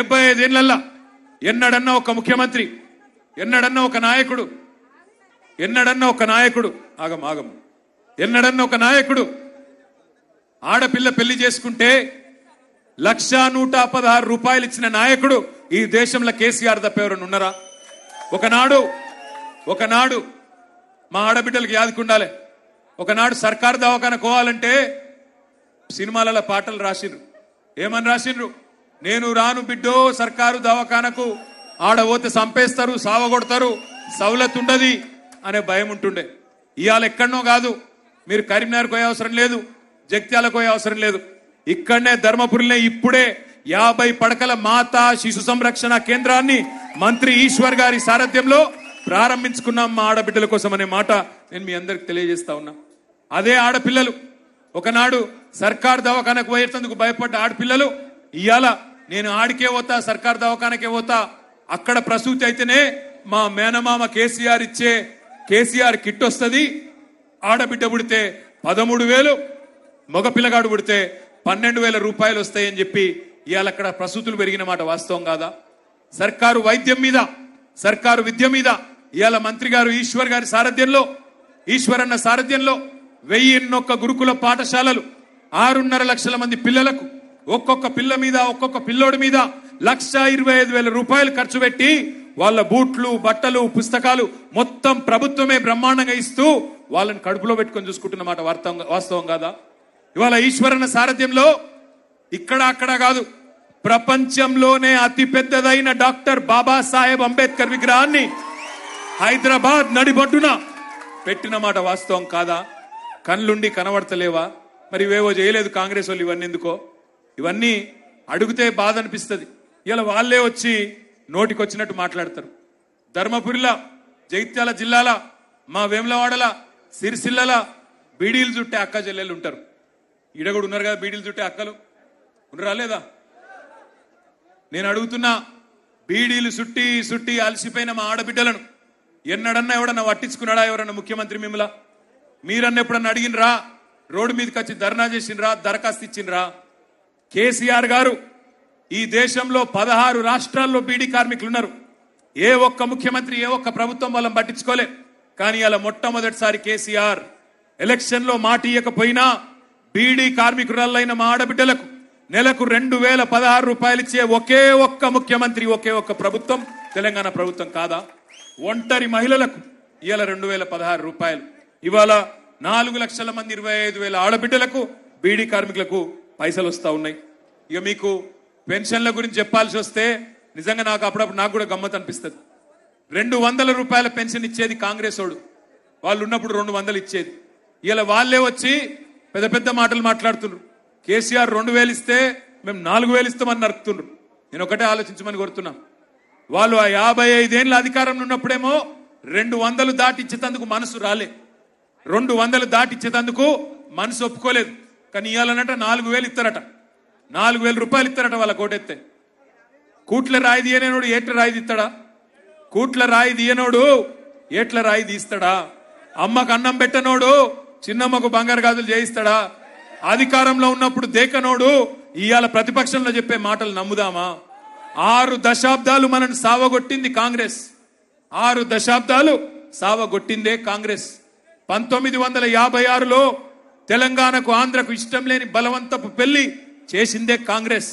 డెబ్బై ఐదేళ్లల్లా ఎన్నడన్నా ఒక ముఖ్యమంత్రి ఎన్నడన్నా ఒక నాయకుడు ఎన్నడన్నా ఒక నాయకుడు ఆగం ఆగం ఎన్నడన్నా ఒక నాయకుడు ఆడపిల్ల పెళ్లి చేసుకుంటే లక్ష నూట పదహారు రూపాయలు ఇచ్చిన నాయకుడు ఈ దేశంలో కేసీఆర్ తప్పేవరని ఉన్నారా ఒకనాడు ఒకనాడు మా ఆడబిడ్డలకి యాదుకుండాలి ఒకనాడు సర్కార్ దవాఖాన కోవాలంటే సినిమాలలో పాటలు రాసిండ్రు ఏమని రాసిండ్రు నేను రాను బిడ్డో సర్కారు దవాఖానకు ఆడ పోతే చంపేస్తారు సావగొడతారు సవలత్ ఉండదు అనే భయం ఉంటుండే ఇవాళ ఎక్కడనో కాదు మీరు కరీంనగర్కి పోయే అవసరం లేదు జగిత్యాలకు పోయే అవసరం లేదు ఇక్కడనే ధర్మపురిలోనే ఇప్పుడే యాభై పడకల మాతా శిశు సంరక్షణ కేంద్రాన్ని మంత్రి ఈశ్వర్ గారి సారథ్యంలో ప్రారంభించుకున్నాం మా ఆడబిడ్డల కోసం అనే మాట నేను మీ అందరికి తెలియజేస్తా ఉన్నా అదే ఆడపిల్లలు ఒకనాడు సర్కార్ దవాఖానకు పోయేటందుకు భయపడ్డ ఆడపిల్లలు ఇవాళ నేను ఆడికే పోతా సర్కార్ దవాఖానకే పోతా అక్కడ ప్రసూతి అయితేనే మా మేనమామ కేసీఆర్ ఇచ్చే కేసీఆర్ కిట్ వస్తుంది ఆడబిడ్డ పుడితే పదమూడు వేలు మగపిల్లగాడు పుడితే పన్నెండు వేల రూపాయలు వస్తాయని చెప్పి ఇవాళ అక్కడ ప్రసూతులు పెరిగిన మాట వాస్తవం కాదా సర్కారు వైద్యం మీద సర్కారు విద్య మీద ఇవాళ మంత్రి గారు ఈశ్వర్ గారి సారథ్యంలో ఈశ్వర్ అన్న సారథ్యంలో వెయ్యిన్నొక్క గురుకుల పాఠశాలలు ఆరున్నర లక్షల మంది పిల్లలకు ఒక్కొక్క పిల్ల మీద ఒక్కొక్క పిల్లోడి మీద లక్ష ఇరవై ఐదు వేల రూపాయలు ఖర్చు పెట్టి వాళ్ళ బూట్లు బట్టలు పుస్తకాలు మొత్తం ప్రభుత్వమే బ్రహ్మాండంగా ఇస్తూ వాళ్ళని కడుపులో పెట్టుకొని చూసుకుంటున్నమాట వార్తం వాస్తవం కాదా ఇవాళ ఈశ్వరన సారథ్యంలో ఇక్కడ అక్కడ కాదు ప్రపంచంలోనే అతి పెద్దదైన డాక్టర్ బాబాసాహెబ్ అంబేద్కర్ విగ్రహాన్ని హైదరాబాద్ నడిబడ్డున పెట్టిన మాట వాస్తవం కాదా కళ్ళుండి కనబడతలేవా మరి ఇవేవో చేయలేదు కాంగ్రెస్ వాళ్ళు ఇవన్నీ ఎందుకో ఇవన్నీ అడిగితే బాధ అనిపిస్తుంది ఇలా వాళ్ళే వచ్చి నోటికొచ్చినట్టు మాట్లాడతారు ధర్మపురిలా జైత్యాల జిల్లాల మా వేములవాడల సిరిసిల్లల బీడీలు చుట్టే అక్క చెల్లెలు ఉంటారు ఈడ కూడా ఉన్నారు కదా బీడీలు చుట్టే అక్కలు ఉన్నారా లేదా నేను అడుగుతున్నా బీడీలు చుట్టి చుట్టి అలసిపోయిన మా ఆడబిడ్డలను ఎన్నడన్నా ఎవడన్నా పట్టించుకున్నాడా ఎవరన్నా ముఖ్యమంత్రి మిమ్మల మీరన్నా ఎప్పుడన్నా అడిగినరా రోడ్డు మీదకి వచ్చి ధర్నా చేసినరా దరఖాస్తు ఇచ్చినరా కేసీఆర్ గారు ఈ దేశంలో పదహారు రాష్ట్రాల్లో బీడీ కార్మికులు ఉన్నారు ఏ ఒక్క ముఖ్యమంత్రి ఏ ఒక్క ప్రభుత్వం వాళ్ళని పట్టించుకోలే కానీ అలా మొట్టమొదటిసారి కేసీఆర్ ఎలక్షన్లో మాట ఇయ్యకపోయినా బీడీ కార్మికురాలైన మా ఆడబిడ్డలకు నెలకు రెండు వేల పదహారు రూపాయలు ఇచ్చే ఒకే ఒక్క ముఖ్యమంత్రి ఒకే ఒక్క ప్రభుత్వం తెలంగాణ ప్రభుత్వం కాదా ఒంటరి మహిళలకు ఇవాళ రెండు వేల పదహారు రూపాయలు ఇవాళ నాలుగు లక్షల మంది ఇరవై ఐదు వేల ఆడబిడ్డలకు బీడీ కార్మికులకు పైసలు వస్తూ ఉన్నాయి ఇక మీకు పెన్షన్ల గురించి చెప్పాల్సి వస్తే నిజంగా నాకు అప్పుడప్పుడు నాకు కూడా గమ్మత్ అనిపిస్తుంది రెండు వందల రూపాయల పెన్షన్ ఇచ్చేది కాంగ్రెస్ వాడు వాళ్ళు ఉన్నప్పుడు రెండు వందలు ఇచ్చేది ఇలా వాళ్ళే వచ్చి పెద్ద పెద్ద మాటలు మాట్లాడుతున్నారు కేసీఆర్ రెండు వేలు ఇస్తే మేము నాలుగు వేలు ఇస్తామని నరుకుతున్నారు నేను ఒకటే ఆలోచించమని కోరుతున్నా వాళ్ళు ఆ యాభై ఐదేళ్ళ అధికారంలో ఉన్నప్పుడేమో రెండు వందలు దాటిచ్చేటందుకు మనసు రాలే రెండు వందలు దాటిచ్చేటందుకు మనసు ఒప్పుకోలేదు కానీ ఇవ్వాలనట నాలుగు వేలు ఇస్తారట నాలుగు వేల రూపాయలు ఇస్తారట వాళ్ళ కోటెత్తే కూట్ల రాయి తీయనేనోడు ఏట్ల రాయి తీస్తాడా కూట్ల రాయి తీయనోడు ఏట్ల రాయి తీస్తాడా అమ్మకు అన్నం పెట్టనోడు చిన్నమ్మకు బంగారు గాజులు చేయిస్తాడా అధికారంలో ఉన్నప్పుడు దేకనోడు ఇవాళ ప్రతిపక్షంలో చెప్పే మాటలు నమ్ముదామా ఆరు దశాబ్దాలు మనల్ని సావగొట్టింది కాంగ్రెస్ ఆరు దశాబ్దాలు సావగొట్టిందే కాంగ్రెస్ పంతొమ్మిది వందల యాభై ఆరులో తెలంగాణకు ఆంధ్రకు ఇష్టం లేని బలవంతపు పెళ్లి చేసిందే కాంగ్రెస్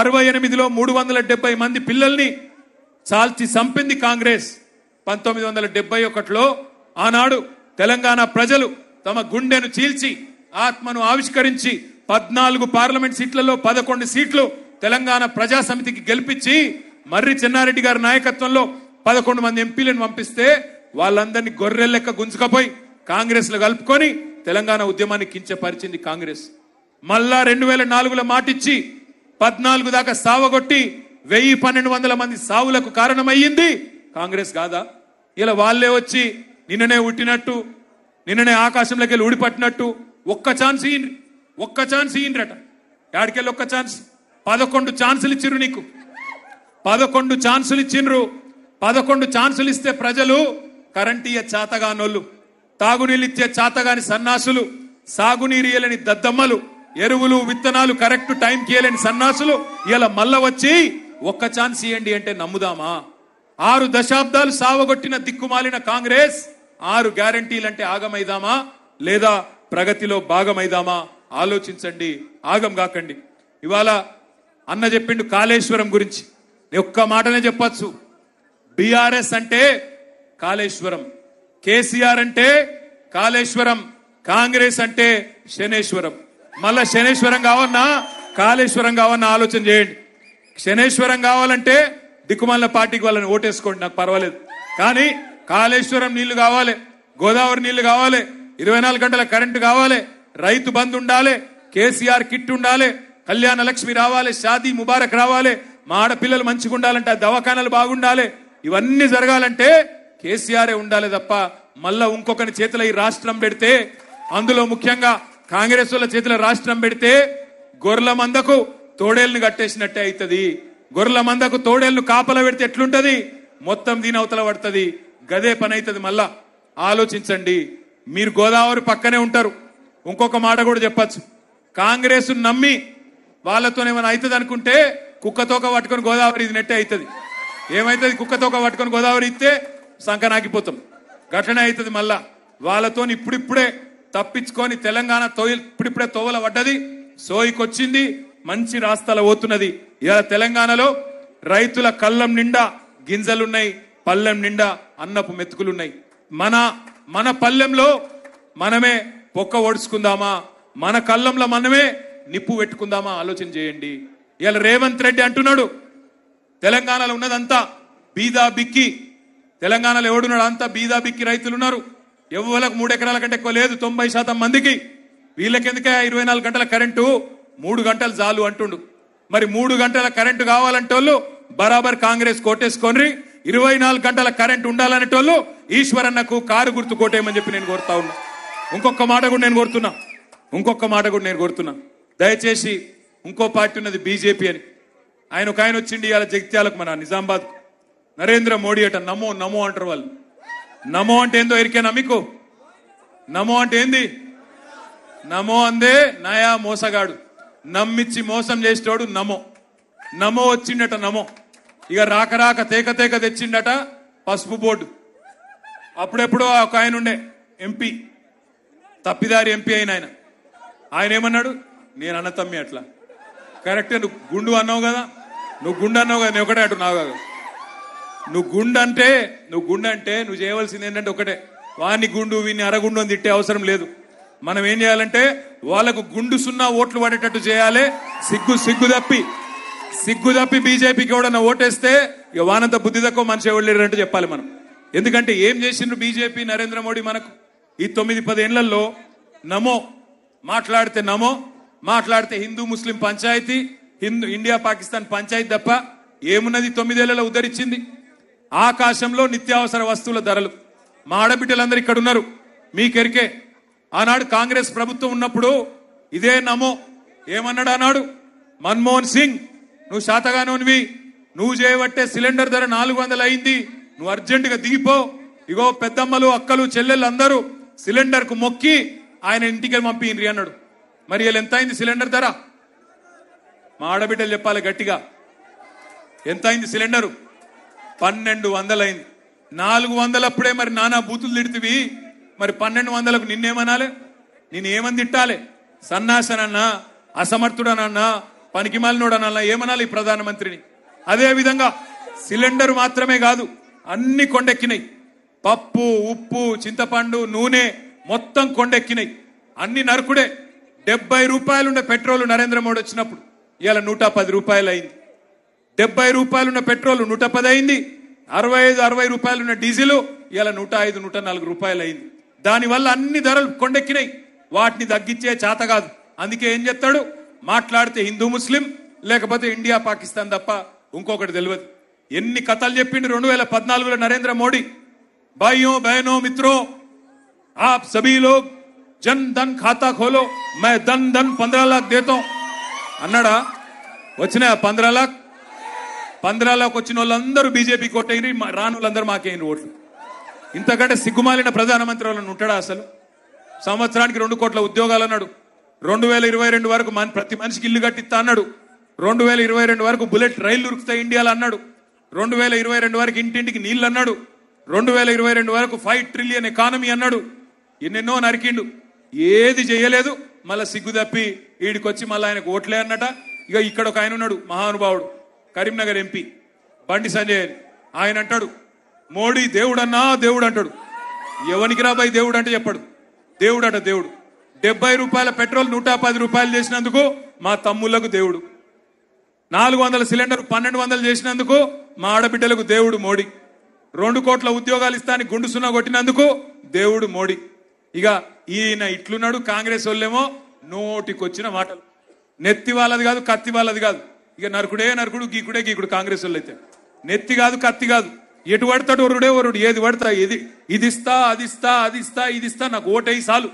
అరవై ఎనిమిదిలో మూడు వందల డెబ్బై మంది పిల్లల్ని చాల్చి చంపింది కాంగ్రెస్ పంతొమ్మిది వందల డెబ్బై ఒకటిలో ఆనాడు తెలంగాణ ప్రజలు తమ గుండెను చీల్చి ఆత్మను ఆవిష్కరించి పద్నాలుగు పార్లమెంట్ సీట్లలో పదకొండు సీట్లు తెలంగాణ ప్రజాసమితికి గెలిపించి మర్రి చెన్నారెడ్డి గారి నాయకత్వంలో పదకొండు మంది ఎంపీలను పంపిస్తే వాళ్ళందరినీ గొర్రెలెక్క గుంజుకపోయి కాంగ్రెస్లో కలుపుకొని తెలంగాణ ఉద్యమాన్ని కించపరిచింది కాంగ్రెస్ మళ్ళా రెండు వేల నాలుగులో మాటిచ్చి పద్నాలుగు దాకా సావగొట్టి వెయ్యి పన్నెండు వందల మంది సావులకు కారణమయ్యింది కాంగ్రెస్ కాదా ఇలా వాళ్ళే వచ్చి నిన్ననే ఉట్టినట్టు నిన్ననే ఆకాశంలోకి వెళ్ళి ఊడిపట్టినట్టు ఒక్క ఛాన్స్ ఇయ్యండి ఒక్క ఛాన్స్ ఇయ్యండ్రట యాడికెళ్ళి ఒక్క ఛాన్స్ పదకొండు ఛాన్సులు ఇచ్చిర్రు నీకు పదకొండు ఛాన్సులు ఇచ్చిండ్రు పదకొండు ఛాన్సులు ఇస్తే ప్రజలు కరెంట్ ఇయ్య తాగునీళ్ళిచ్చే చాతగాని సన్నాసులు సాగునీరియలని దద్దమ్మలు ఎరువులు విత్తనాలు కరెక్ట్ టైం చేయలేని సన్నాసులు ఇలా మల్ల వచ్చి ఒక్క ఛాన్స్ ఇవ్వండి అంటే నమ్ముదామా ఆరు దశాబ్దాలు సావగొట్టిన దిక్కుమాలిన కాంగ్రెస్ ఆరు గ్యారంటీలంటే ఆగమైదామా లేదా ప్రగతిలో భాగమైదామా ఆలోచించండి ఆగం కాకండి ఇవాళ అన్న చెప్పిండు కాళేశ్వరం గురించి ఒక్క మాటనే చెప్పచ్చు బీఆర్ఎస్ అంటే కాళేశ్వరం కేసీఆర్ అంటే కాళేశ్వరం కాంగ్రెస్ అంటే శనేశ్వరం మళ్ళా శనేశ్వరం కావన్నా కాళేశ్వరం కావన్నా ఆలోచన చేయండి శనేశ్వరం కావాలంటే దిక్కుమాల పార్టీకి వాళ్ళని ఓటేసుకోండి నాకు పర్వాలేదు కానీ కాళేశ్వరం నీళ్లు కావాలి గోదావరి నీళ్లు కావాలి ఇరవై నాలుగు గంటల కరెంటు కావాలి రైతు బంద్ ఉండాలి కేసీఆర్ కిట్ ఉండాలి కళ్యాణ లక్ష్మి రావాలి షాదీ ముబారక్ రావాలి మా ఆడపిల్లలు మంచిగా ఉండాలంటే దవాఖానాలు బాగుండాలి ఇవన్నీ జరగాలంటే కేసీఆరే ఉండాలి తప్ప మళ్ళా ఇంకొకరి చేతుల ఈ రాష్ట్రం పెడితే అందులో ముఖ్యంగా కాంగ్రెస్ వాళ్ళ చేతుల రాష్ట్రం పెడితే గొర్రెల మందకు తోడేళ్లను కట్టేసినట్టే అవుతుంది గొర్రెల మందకు తోడేళ్లు కాపల పెడితే ఎట్లుంటది మొత్తం దీని అవతల పడుతుంది గదే పని అవుతుంది మళ్ళా ఆలోచించండి మీరు గోదావరి పక్కనే ఉంటారు ఇంకొక మాట కూడా చెప్పచ్చు కాంగ్రెస్ నమ్మి వాళ్ళతో ఏమైనా అవుతుంది అనుకుంటే కుక్కతోక పట్టుకొని గోదావరి ఇది నెట్టే అవుతుంది ఏమవుతుంది కుక్కతోక పట్టుకొని గోదావరి ఇస్తే సంకనాగిపోతాం ఘటన అవుతుంది మళ్ళా వాళ్ళతో ఇప్పుడిప్పుడే తప్పించుకొని తెలంగాణ తొలి ఇప్పుడిప్పుడే తోవల పడ్డది సోయికొచ్చింది మంచి రాస్తాల పోతున్నది ఇవాళ తెలంగాణలో రైతుల కళ్ళం నిండా గింజలున్నాయి పల్లెం నిండా అన్నపు మెతుకులున్నాయి మన మన పల్లెంలో మనమే పొక్క ఓడుచుకుందామా మన కళ్ళంలో మనమే నిప్పు పెట్టుకుందామా ఆలోచన చేయండి ఇవాళ రేవంత్ రెడ్డి అంటున్నాడు తెలంగాణలో ఉన్నదంతా బీదా బిక్కి తెలంగాణలో ఎవడున్నాడు అంతా బీదా బిక్కి రైతులు ఉన్నారు ఎవ్వలకు మూడు ఎకరాల కంటే ఎక్కువ లేదు తొంభై శాతం మందికి వీళ్ళకెందుకే ఇరవై నాలుగు గంటల కరెంటు మూడు గంటలు చాలు అంటుండు మరి మూడు గంటల కరెంటు కావాలంటే బరాబర్ కాంగ్రెస్ కోటేసుకొని ఇరవై నాలుగు గంటల కరెంట్ ఉండాలనేటోళ్ళు ఈశ్వరన్నకు కారు గుర్తు కోటేయమని చెప్పి నేను కోరుతా ఉన్నా ఇంకొక మాట కూడా నేను కోరుతున్నా ఇంకొక మాట కూడా నేను కోరుతున్నా దయచేసి ఇంకో పార్టీ ఉన్నది బీజేపీ అని ఆయన ఒక ఆయన వచ్చిండి ఇవాళ జగిత్యాలకు మన నిజామాబాద్కు నరేంద్ర మోడీ అట నమో నమో అంటారు వాళ్ళు నమో అంటే ఏందో ఎరికేనా మీకు నమో అంటే ఏంది నమో అందే నయా మోసగాడు నమ్మిచ్చి మోసం చేసేటోడు నమో నమో వచ్చిండట నమో ఇక రాక రాక తేక తేక తెచ్చిండట పసుపు బోర్డు అప్పుడెప్పుడో ఒక ఆయన ఉండే ఎంపీ తప్పిదారి ఎంపీ అయిన ఆయన ఆయన ఏమన్నాడు నేను అన్న తమ్మి అట్లా కరెక్టే నువ్వు గుండు అన్నావు కదా నువ్వు గుండు అన్నావు కదా నేను ఒకటే అంటున్నావు కదా నువ్వు గుండు అంటే నువ్వు గుండు అంటే నువ్వు చేయవలసింది ఏంటంటే ఒకటే వాని గుండు వీని అరగుండు అని తిట్టే అవసరం లేదు మనం ఏం చేయాలంటే వాళ్ళకు గుండు సున్నా ఓట్లు పడేటట్టు చేయాలి సిగ్గు సిగ్గు తప్పి సిగ్గు తప్పి బీజేపీకి ఎవడన్నా ఓటేస్తే ఇక వానంత బుద్ధి తక్కువ మనిషి అంటే చెప్పాలి మనం ఎందుకంటే ఏం చేసిండ్రు బీజేపీ నరేంద్ర మోడీ మనకు ఈ తొమ్మిది పదేళ్లలో నమో మాట్లాడితే నమో మాట్లాడితే హిందూ ముస్లిం పంచాయతీ హిందూ ఇండియా పాకిస్తాన్ పంచాయతీ తప్ప ఏమున్నది తొమ్మిదేళ్లలో ఉద్ధరించింది ఆకాశంలో నిత్యావసర వస్తువుల ధరలు మా ఆడబిడ్డలందరూ ఇక్కడ ఉన్నారు మీకెరికే ఆనాడు కాంగ్రెస్ ప్రభుత్వం ఉన్నప్పుడు ఇదే నమో ఏమన్నాడు అన్నాడు మన్మోహన్ సింగ్ నువ్వు శాతగానోనివి నువ్వు చేయబట్టే సిలిండర్ ధర నాలుగు వందలు అయింది నువ్వు అర్జెంటుగా దిగిపో ఇగో పెద్దమ్మలు అక్కలు చెల్లెళ్ళు అందరూ సిలిండర్కు మొక్కి ఆయన ఇంటికి పంపిండ్రి అన్నాడు మరి వీళ్ళు ఎంత అయింది సిలిండర్ ధర మా ఆడబిడ్డలు చెప్పాలి గట్టిగా ఎంత అయింది సిలిండరు పన్నెండు వందలైంది నాలుగు వందలప్పుడే మరి నానా బూతులు తిడుతువి మరి పన్నెండు వందలకు నిన్నేమనాలి నేను ఏమని తిట్టాలి సన్నాసనన్నా అసమర్థుడనన్నా పనికి మాలినోడనన్నా ఏమనాలి ప్రధానమంత్రిని అదే విధంగా సిలిండర్ మాత్రమే కాదు అన్ని కొండెక్కినాయి పప్పు ఉప్పు చింతపండు నూనె మొత్తం కొండెక్కినాయి అన్ని నరుకుడే డెబ్బై రూపాయలుండే పెట్రోల్ నరేంద్ర మోడీ వచ్చినప్పుడు ఇవాళ నూట పది రూపాయలు అయింది డెబ్బై రూపాయలున్న పెట్రోల్ నూట పది అయింది అరవై ఐదు అరవై రూపాయలున్న డీజిల్ ఇలా నూట ఐదు నూట నాలుగు రూపాయలు అయింది దానివల్ల అన్ని ధరలు కొండెక్కినాయి వాటిని తగ్గించే చేత కాదు అందుకే ఏం చెప్తాడు మాట్లాడితే హిందూ ముస్లిం లేకపోతే ఇండియా పాకిస్తాన్ తప్ప ఇంకొకటి తెలియదు ఎన్ని కథలు చెప్పిండు రెండు వేల పద్నాలుగులో నరేంద్ర మోడీ భాయ్యో బయనో మిత్రో ఆప్ సభీ జన్ ధన్ ఖాతా ఖోలో మై ధన్ ధన్ పంద్రా లాక్ దేతో అన్నాడా వచ్చిన పంద్రా లాక్ పంద్రాలోకి వచ్చిన వాళ్ళందరూ బీజేపీ కొట్టేయండి రాను వాళ్ళందరూ మాకేయని ఓట్లు ఇంతకంటే సిగ్గుమాలిన ప్రధానమంత్రి వాళ్ళని ఉంటాడా అసలు సంవత్సరానికి రెండు కోట్ల ఉద్యోగాలు అన్నాడు రెండు వేల ఇరవై రెండు వరకు మన ప్రతి మనిషికి ఇల్లు కట్టిస్తా అన్నాడు రెండు వేల ఇరవై రెండు వరకు బుల్లెట్ రైళ్లు ఉరుకుతాయి ఇండియాలో అన్నాడు రెండు వేల ఇరవై రెండు వరకు ఇంటింటికి నీళ్ళు అన్నాడు రెండు వేల ఇరవై రెండు వరకు ఫైవ్ ట్రిలియన్ ఎకానమీ అన్నాడు ఎన్నెన్నో నరికిండు ఏది చేయలేదు మళ్ళీ సిగ్గు తప్పి వీడికొచ్చి మళ్ళీ ఆయనకు ఓట్లే అన్నట ఇక ఇక్కడ ఒక ఆయన ఉన్నాడు మహానుభావుడు కరీంనగర్ ఎంపీ బండి సంజయ్ ఆయన అంటాడు మోడీ దేవుడన్నా దేవుడు అంటాడు ఎవనికి రాబాయి దేవుడు అంటే చెప్పాడు దేవుడు అంట దేవుడు డెబ్బై రూపాయల పెట్రోల్ నూట పది రూపాయలు చేసినందుకు మా తమ్ముళ్లకు దేవుడు నాలుగు వందల సిలిండర్ పన్నెండు వందలు చేసినందుకు మా ఆడబిడ్డలకు దేవుడు మోడీ రెండు కోట్ల ఉద్యోగాలు ఇస్తానికి గుండు సున్నా కొట్టినందుకు దేవుడు మోడీ ఇక ఈయన ఇట్లున్నాడు కాంగ్రెస్ వాళ్ళేమో నోటికొచ్చిన మాటలు నెత్తి వాళ్ళది కాదు కత్తి వాళ్ళది కాదు ఇక నరుకుడే నరుకుడు గీకుడే గీకుడు కాంగ్రెస్ వాళ్ళు అయితే నెత్తి కాదు కత్తి కాదు ఎటు పడతాడు ఒరుడే వరుడు ఏది పడతా ఇది ఇది ఇస్తా అది ఇస్తా అది ఇస్తా ఇది ఇస్తా నాకు ఓటై చాలు